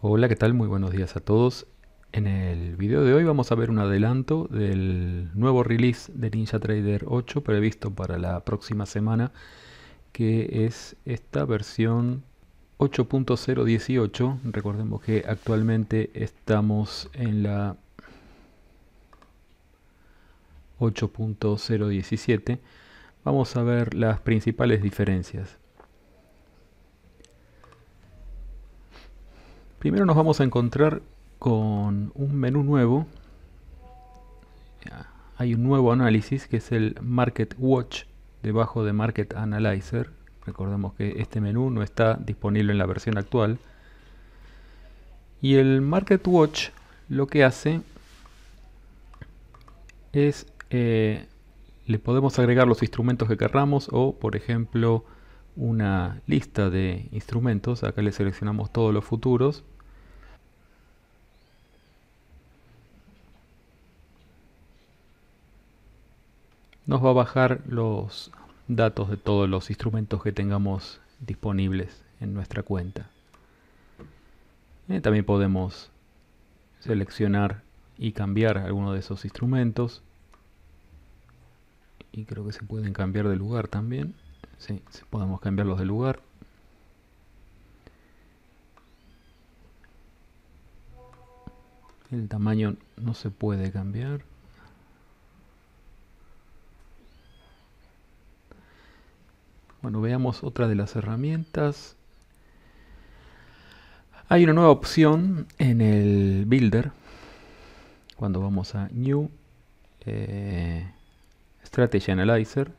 Hola, ¿qué tal? Muy buenos días a todos. En el video de hoy vamos a ver un adelanto del nuevo release de NinjaTrader 8 previsto para la próxima semana, que es esta versión 8.018. Recordemos que actualmente estamos en la 8.017. Vamos a ver las principales diferencias. Primero nos vamos a encontrar con un menú nuevo. Hay un nuevo análisis que es el Market Watch debajo de Market Analyzer. Recordemos que este menú no está disponible en la versión actual. Y el Market Watch lo que hace es eh, le podemos agregar los instrumentos que querramos o por ejemplo una lista de instrumentos, acá le seleccionamos todos los futuros. Nos va a bajar los datos de todos los instrumentos que tengamos disponibles en nuestra cuenta. Eh, también podemos seleccionar y cambiar alguno de esos instrumentos. Y creo que se pueden cambiar de lugar también si podemos cambiarlos de lugar. El tamaño no se puede cambiar. Bueno, veamos otra de las herramientas. Hay una nueva opción en el Builder. Cuando vamos a New eh, Strategy Analyzer,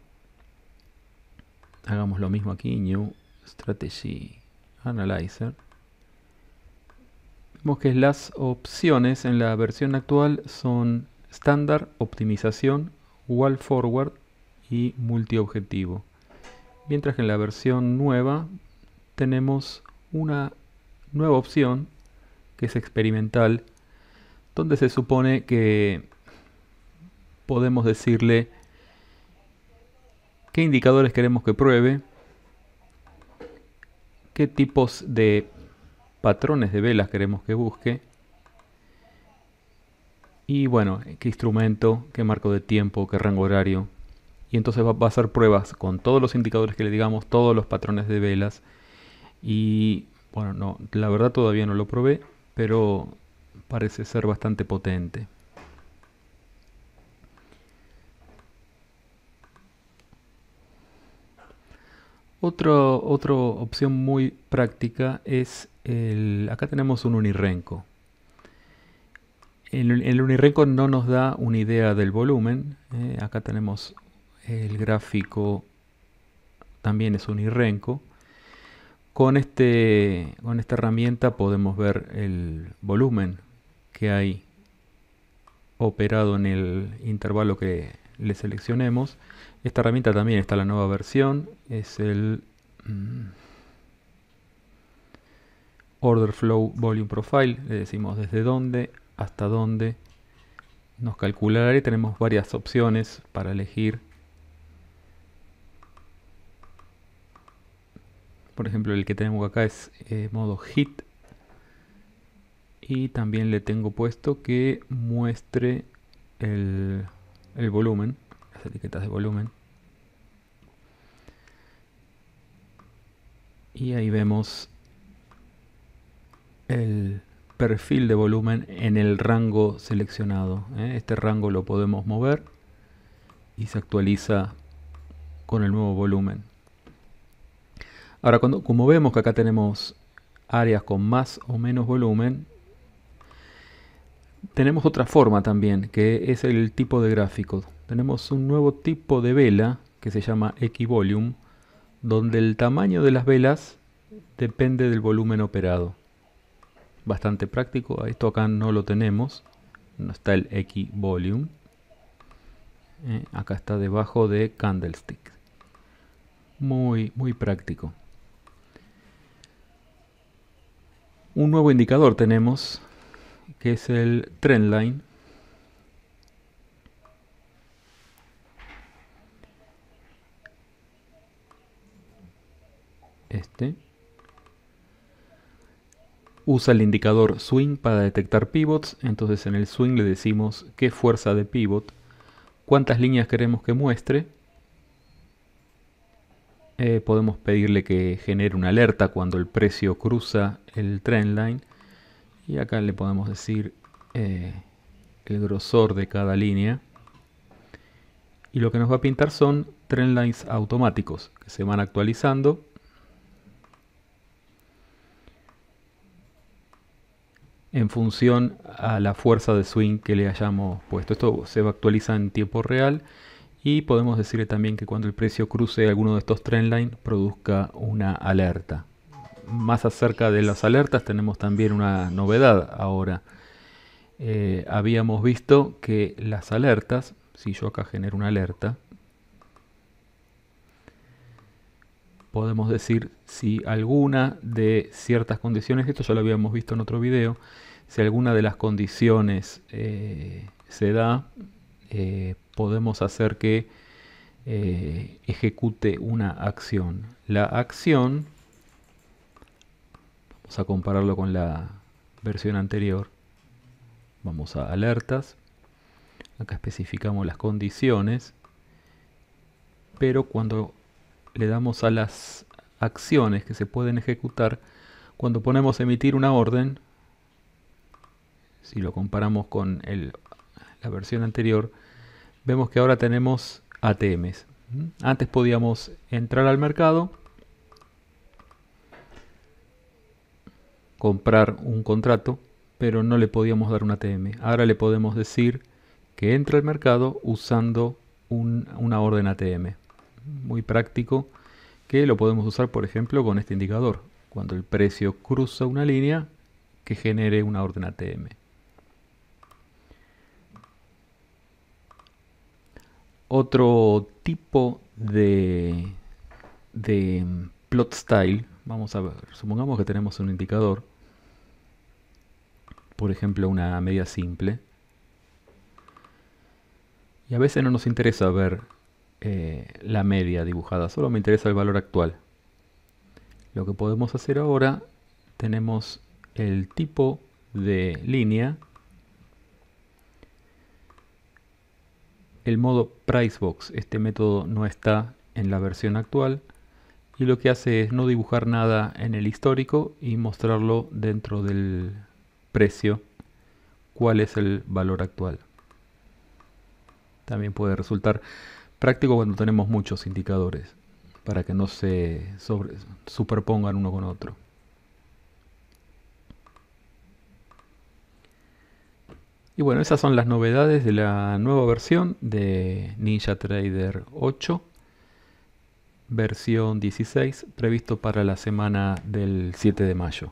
hagamos lo mismo aquí, New Strategy Analyzer. Vemos que las opciones en la versión actual son estándar, optimización, wall forward y multiobjetivo. Mientras que en la versión nueva tenemos una nueva opción que es experimental, donde se supone que podemos decirle qué indicadores queremos que pruebe, qué tipos de patrones de velas queremos que busque y bueno, qué instrumento, qué marco de tiempo, qué rango horario. Y entonces va, a hacer pruebas con todos los indicadores que le digamos, todos los patrones de velas. Y bueno, no, la verdad todavía no lo probé, pero parece ser bastante potente. otra opción muy práctica es, el, acá tenemos un unirrenco, El, unirrenco no nos da una idea del volumen. Eh, acá tenemos el gráfico, también es unirrenco, Con, este, con esta herramienta podemos ver el volumen que hay operado en el intervalo que le seleccionemos. Esta herramienta también está la nueva versión, es el mm, Order Flow Volume Profile, le decimos desde dónde hasta dónde nos calculará y tenemos varias opciones para elegir. Por ejemplo, el que tenemos acá es eh, modo hit y también le tengo puesto que muestre el el volumen, las etiquetas de volumen. Y ahí vemos el perfil de volumen en el rango seleccionado. ¿eh? Este rango lo podemos mover y se actualiza con el nuevo volumen. Ahora, cuando, como vemos que acá tenemos áreas con más o menos volumen, tenemos otra forma también, que es el tipo de gráfico. Tenemos un nuevo tipo de vela que se llama X-Volume, donde el tamaño de las velas depende del volumen operado. Bastante práctico, esto acá no lo tenemos, no está el X-Volume. Eh, acá está debajo de candlestick. Muy, muy práctico. Un nuevo indicador tenemos que es el trendline. Este. Usa el indicador swing para detectar pivots, entonces en el swing le decimos qué fuerza de pivot, cuántas líneas queremos que muestre. Eh, podemos pedirle que genere una alerta cuando el precio cruza el trendline y acá le podemos decir eh, el grosor de cada línea y lo que nos va a pintar son trendlines automáticos que se van actualizando en función a la fuerza de swing que le hayamos puesto. Esto se va actualizar en tiempo real y podemos decirle también que cuando el precio cruce alguno de estos trendlines produzca una alerta más acerca de las alertas, tenemos también una novedad ahora. Eh, habíamos visto que las alertas, si yo acá genero una alerta, podemos decir si alguna de ciertas condiciones, esto ya lo habíamos visto en otro video, si alguna de las condiciones eh, se da, eh, podemos hacer que ejecute una acción. La acción a compararlo con la versión anterior. Vamos a alertas. Acá especificamos las condiciones. Pero cuando le damos a las acciones que se pueden ejecutar, cuando ponemos emitir una orden, si lo comparamos con la versión anterior, vemos que ahora tenemos ATMs. Antes podíamos entrar al mercado, comprar un contrato, pero no le podíamos dar una TM. Ahora le podemos decir que entra al mercado usando una orden ATM. Muy práctico que lo podemos usar, por ejemplo, con este indicador. Cuando el precio cruza una línea, que genere una orden ATM. Otro tipo de, de plot style, vamos a ver, supongamos que tenemos un indicador por ejemplo, una media simple. Y a veces no nos interesa ver eh, la media dibujada, solo me interesa el valor actual. Lo que podemos hacer ahora, tenemos el tipo de línea, el modo Pricebox, este método no está en la versión actual, y lo que hace es no dibujar nada en el histórico y mostrarlo dentro del precio, cuál es el valor actual. También puede resultar práctico cuando tenemos muchos indicadores para que no se superpongan uno con otro. Y bueno, esas son las novedades de la nueva versión de NinjaTrader 8, versión 16, previsto para la semana del 7 de mayo.